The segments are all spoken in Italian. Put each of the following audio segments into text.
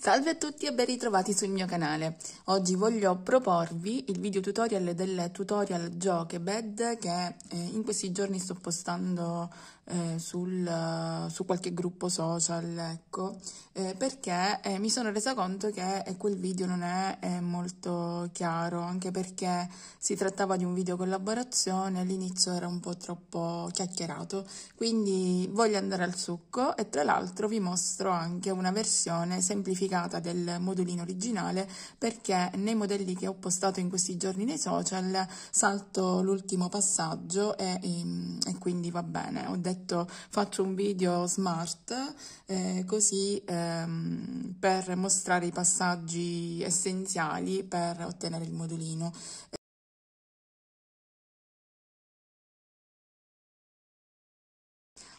Salve a tutti e ben ritrovati sul mio canale. Oggi voglio proporvi il video tutorial del tutorial Jokebed che eh, in questi giorni sto postando eh, sul, eh, su qualche gruppo social, ecco, eh, perché eh, mi sono resa conto che eh, quel video non è molto chiaro, anche perché si trattava di un video collaborazione, all'inizio era un po' troppo chiacchierato, quindi voglio andare al succo e tra l'altro vi mostro anche una versione semplificata del modulino originale perché nei modelli che ho postato in questi giorni nei social salto l'ultimo passaggio e, e, e quindi va bene, ho detto detto faccio un video smart eh, così ehm, per mostrare i passaggi essenziali per ottenere il modulino.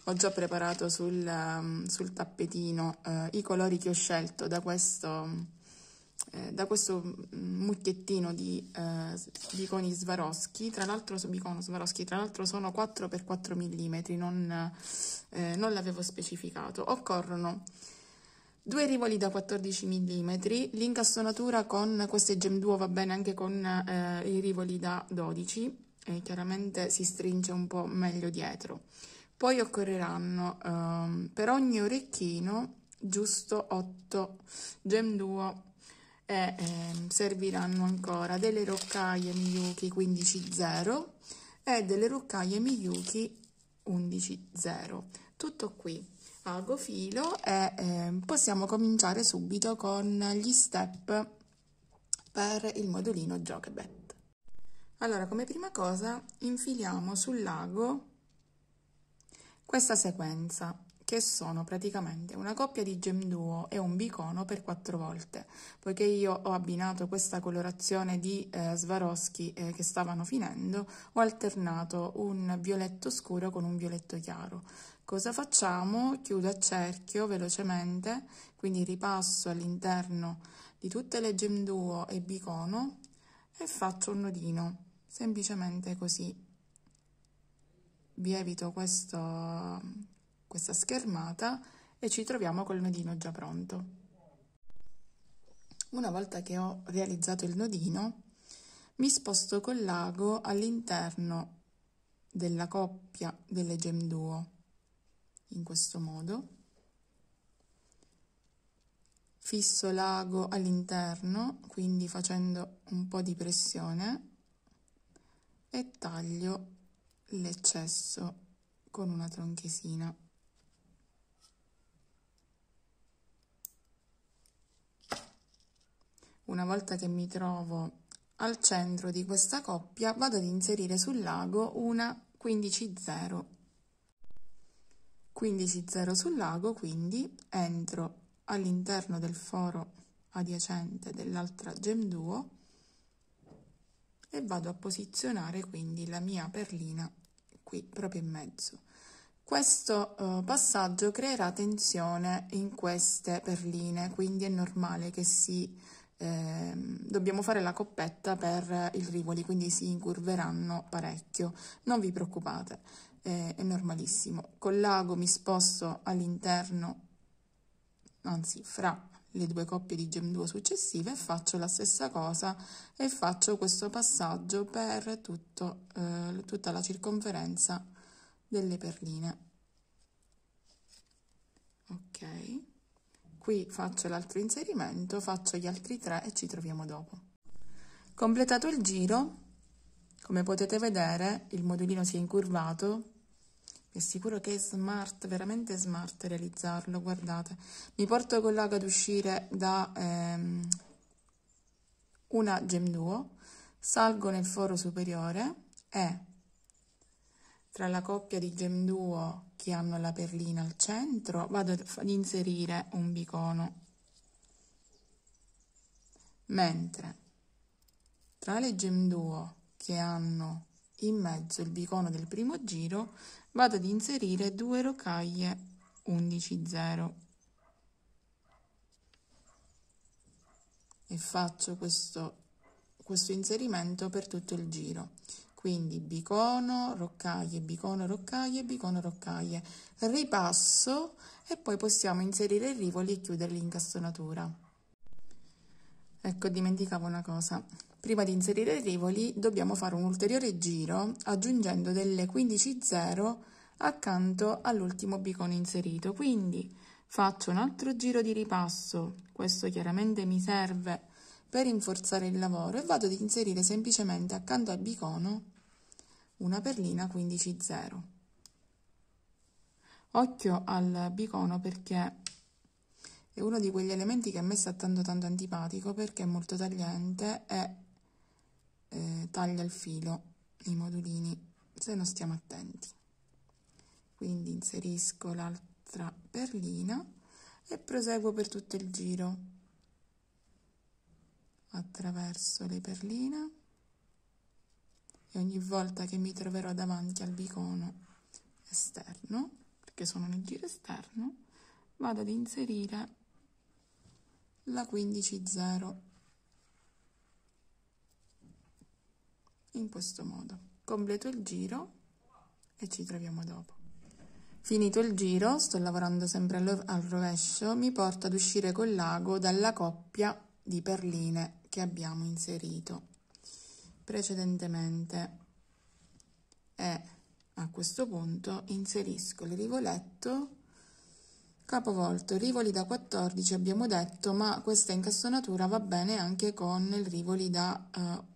ho già preparato sul, ehm, sul tappetino eh, i colori che ho scelto da questo eh, da questo mm, mucchiettino di, eh, biconi Swarovski, tra l'altro Swarovski, tra l'altro sono 4x4 mm, non, eh, non l'avevo specificato. Occorrono due rivoli da 14 mm, l'incastonatura con queste gem duo va bene anche con eh, i rivoli da 12, e chiaramente si stringe un po' meglio dietro. Poi occorreranno ehm, per ogni orecchino giusto 8 gem duo e ehm, serviranno ancora delle roccaie Miyuki 15.0 e delle roccaie Miyuki 11.0 tutto qui ago filo e ehm, possiamo cominciare subito con gli step per il modulino Jokebet allora come prima cosa infiliamo sul lago questa sequenza che sono praticamente una coppia di gem duo e un bicono per quattro volte, poiché io ho abbinato questa colorazione di eh, Swarovski eh, che stavano finendo, ho alternato un violetto scuro con un violetto chiaro. Cosa facciamo? Chiudo a cerchio velocemente, quindi ripasso all'interno di tutte le gem duo e bicono e faccio un nodino, semplicemente così. Vi evito questo questa schermata e ci troviamo col nodino già pronto. Una volta che ho realizzato il nodino, mi sposto col lago all'interno della coppia delle gem duo in questo modo fisso l'ago all'interno quindi facendo un po di pressione e taglio l'eccesso con una tronchesina Una volta che mi trovo al centro di questa coppia vado ad inserire sul lago una 15.0. 15.0 sul lago, quindi entro all'interno del foro adiacente dell'altra gem duo e vado a posizionare quindi la mia perlina qui proprio in mezzo. Questo eh, passaggio creerà tensione in queste perline, quindi è normale che si eh, dobbiamo fare la coppetta per il Rivoli, quindi si incurveranno parecchio. Non vi preoccupate, eh, è normalissimo. Col lago mi sposto all'interno, anzi fra le due coppie di gem 2 successive faccio la stessa cosa e faccio questo passaggio per tutto, eh, tutta la circonferenza delle perline ok Qui faccio l'altro inserimento, faccio gli altri tre e ci troviamo dopo. Completato il giro, come potete vedere, il modulino si è incurvato. Vi assicuro che è smart, veramente smart realizzarlo, guardate. Mi porto con l'ago ad uscire da ehm, una gem duo, salgo nel foro superiore e tra la coppia di gem duo che hanno la perlina al centro vado ad inserire un bicono mentre tra le gemduo che hanno in mezzo il bicono del primo giro vado ad inserire due rocaglie 11 0 e faccio questo, questo inserimento per tutto il giro quindi bicono, roccaglie, bicono, roccaglie, bicono, roccaglie, ripasso e poi possiamo inserire i rivoli e chiudere l'incastonatura. Ecco, dimenticavo una cosa. Prima di inserire i rivoli dobbiamo fare un ulteriore giro aggiungendo delle 15 0 accanto all'ultimo bicone inserito. Quindi faccio un altro giro di ripasso, questo chiaramente mi serve per rinforzare il lavoro e vado ad inserire semplicemente accanto al bicono una perlina 15 0. Occhio al bicono perché è uno di quegli elementi che a me sta tanto tanto antipatico perché è molto tagliente e eh, taglia il filo, i modulini, se non stiamo attenti. Quindi inserisco l'altra perlina e proseguo per tutto il giro attraverso le perline e ogni volta che mi troverò davanti al bicono esterno, perché sono nel giro esterno, vado ad inserire la 15.0 in questo modo. Completo il giro e ci troviamo dopo. Finito il giro, sto lavorando sempre al rovescio, mi porto ad uscire col lago dalla coppia di perline che abbiamo inserito precedentemente e a questo punto inserisco il rivoletto capovolto rivoli da 14 abbiamo detto ma questa incastonatura va bene anche con il rivoli da eh,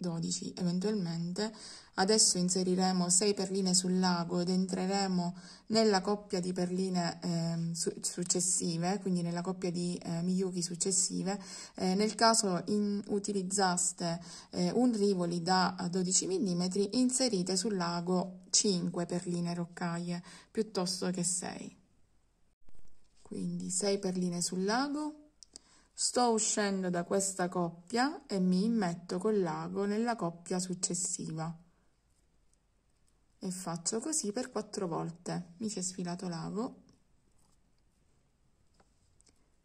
12 eventualmente. Adesso inseriremo 6 perline sul lago ed entreremo nella coppia di perline eh, su successive, quindi nella coppia di eh, Miyuki successive. Eh, nel caso in, utilizzaste eh, un rivoli da 12 mm, inserite sul lago 5 perline roccaie piuttosto che 6. Quindi 6 perline sul lago Sto uscendo da questa coppia e mi immetto col lago nella coppia successiva. E faccio così per quattro volte. Mi si è sfilato l'ago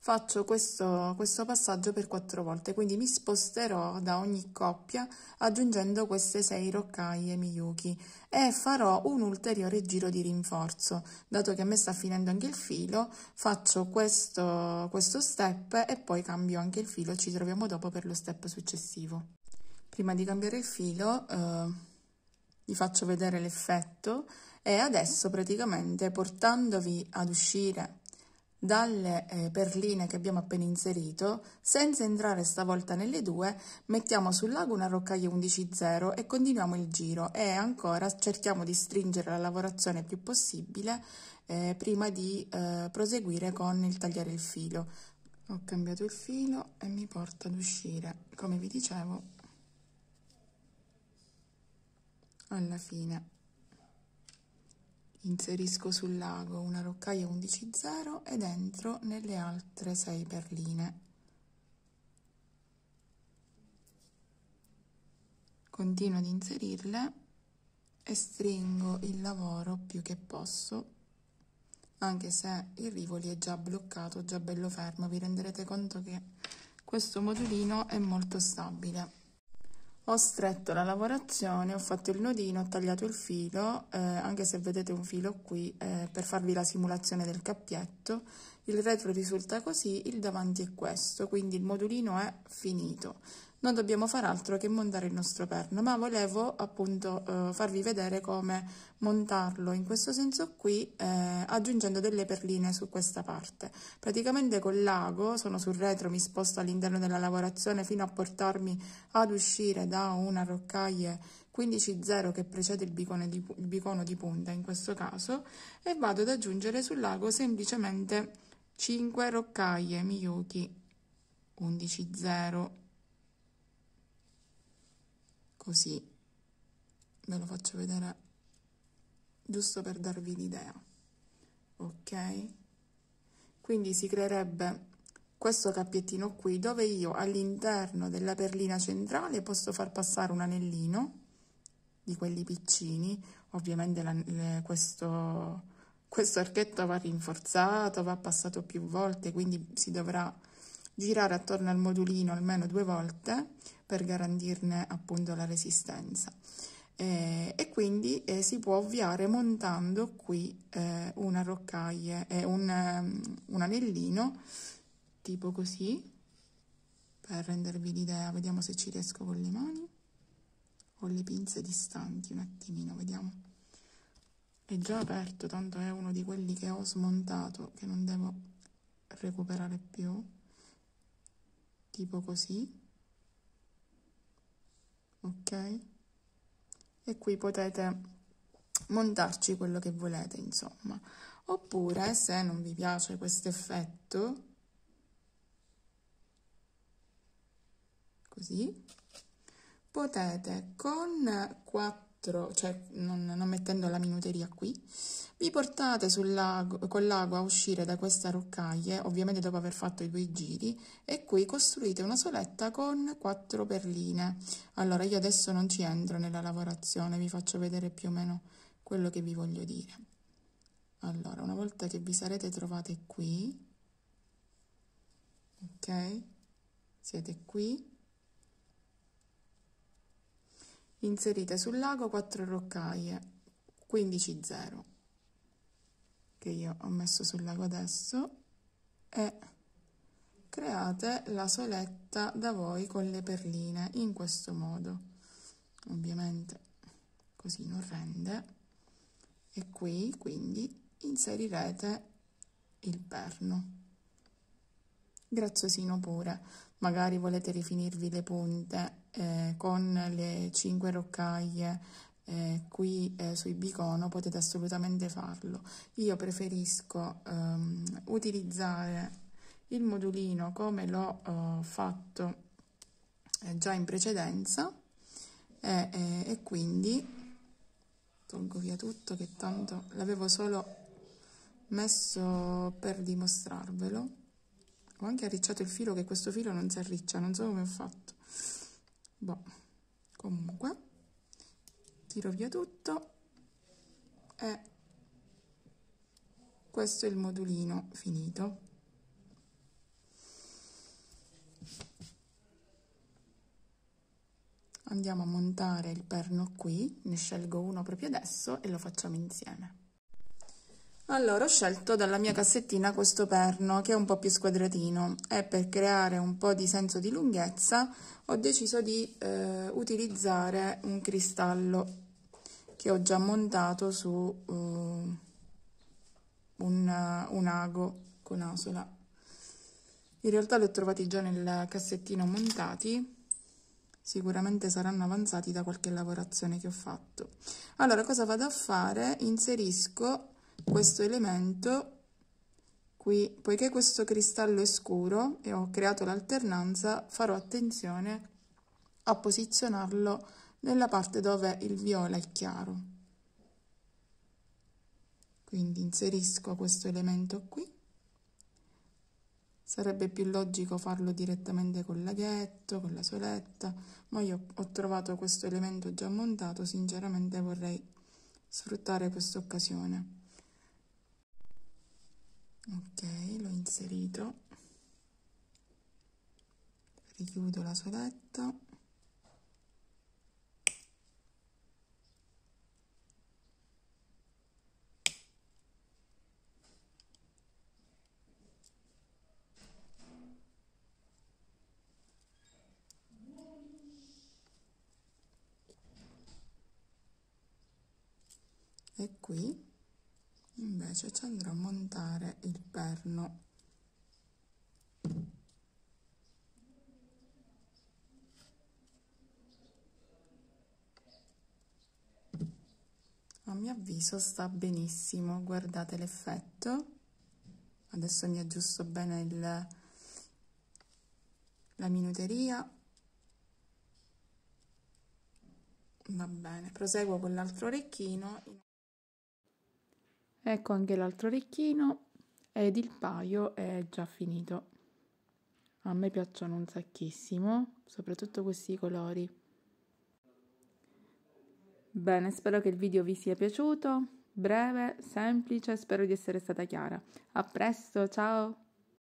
faccio questo, questo passaggio per quattro volte, quindi mi sposterò da ogni coppia aggiungendo queste sei roccaie Miyuki e farò un ulteriore giro di rinforzo. Dato che a me sta finendo anche il filo, faccio questo, questo step e poi cambio anche il filo, ci troviamo dopo per lo step successivo. Prima di cambiare il filo... Eh vi faccio vedere l'effetto e adesso praticamente portandovi ad uscire dalle eh, perline che abbiamo appena inserito, senza entrare stavolta nelle due, mettiamo sul lago una roccaglia 11.0 e continuiamo il giro e ancora cerchiamo di stringere la lavorazione più possibile eh, prima di eh, proseguire con il tagliare il filo. Ho cambiato il filo e mi porta ad uscire, come vi dicevo, alla fine. Inserisco sul lago una roccaia 11.0 ed entro nelle altre 6 perline. Continuo ad inserirle e stringo il lavoro più che posso, anche se il rivoli è già bloccato, già bello fermo. Vi renderete conto che questo modulino è molto stabile ho stretto la lavorazione, ho fatto il nodino, ho tagliato il filo, eh, anche se vedete un filo qui, eh, per farvi la simulazione del cappietto. Il retro risulta così, il davanti è questo, quindi il modulino è finito non dobbiamo fare altro che montare il nostro perno, ma volevo appunto eh, farvi vedere come montarlo in questo senso qui eh, aggiungendo delle perline su questa parte. Praticamente con l'ago sono sul retro, mi sposto all'interno della lavorazione fino a portarmi ad uscire da una roccaglie 15.0 che precede il bicone, di, il bicono di punta in questo caso e vado ad aggiungere sul lago semplicemente 5 roccaglie Miyuki 11.0 così ve lo faccio vedere giusto per darvi l'idea ok quindi si creerebbe questo cappiettino qui dove io all'interno della perlina centrale posso far passare un anellino di quelli piccini ovviamente la, le, questo questo archetto va rinforzato va passato più volte quindi si dovrà girare attorno al modulino almeno due volte per garantirne appunto la resistenza. Eh, e quindi eh, si può avviare montando qui eh, una roccaglia, eh, un, ehm, un anellino tipo così per rendervi l'idea, vediamo se ci riesco con le mani o le pinze distanti un attimino, vediamo è già aperto, tanto è uno di quelli che ho smontato che non devo recuperare più tipo così ok e qui potete montarci quello che volete insomma oppure se non vi piace questo effetto così potete con 4 metro, cioè non, non mettendo la minuteria qui, vi portate lago, con l'ago a uscire da questa roccaglie, ovviamente dopo aver fatto i due giri, e qui costruite una soletta con quattro perline. Allora io adesso non ci entro nella lavorazione, vi faccio vedere più o meno quello che vi voglio dire. Allora, una volta che vi sarete trovate qui, ok? Siete qui inserite sul lago 4 roccaie 15 0 che io ho messo sul lago adesso e create la soletta da voi con le perline in questo modo ovviamente così non rende e qui quindi inserirete il perno Graziosino pure. Magari volete rifinirvi le punte eh, con le 5 roccaglie eh, qui eh, sui bicono potete assolutamente farlo. Io preferisco ehm, utilizzare il modulino come l'ho eh, fatto eh, già in precedenza e quindi tolgo via tutto che tanto l'avevo solo messo per dimostrarvelo. Ho anche arricciato il filo, che questo filo non si arriccia, non so come ho fatto. Boh, comunque, tiro via tutto e questo è il modulino finito. Andiamo a montare il perno qui, ne scelgo uno proprio adesso e lo facciamo insieme. Allora ho scelto dalla mia cassettina questo perno che è un po' più squadratino e per creare un po' di senso di lunghezza ho deciso di eh, utilizzare un cristallo che ho già montato su uh, un, un ago con asola. In realtà li ho trovati già nel cassettino montati sicuramente saranno avanzati da qualche lavorazione che ho fatto. Allora, cosa vado a fare? Inserisco questo elemento qui, poiché questo cristallo è scuro e ho creato l'alternanza, farò attenzione a posizionarlo nella parte dove il viola è chiaro. Quindi inserisco questo elemento qui. Sarebbe più logico farlo direttamente con l'aghetto, con la soletta, ma io ho trovato questo elemento già montato, sinceramente vorrei sfruttare questa occasione ok l'ho inserito richiudo la soletta e qui invece ci andrò a montare il perno a mio avviso sta benissimo guardate l'effetto adesso mi aggiusto bene il, la minuteria va bene proseguo con l'altro orecchino Ecco anche l'altro orecchino ed il paio è già finito. A me piacciono un sacchissimo, soprattutto questi colori. Bene, spero che il video vi sia piaciuto. Breve, semplice, spero di essere stata chiara. A presto, ciao!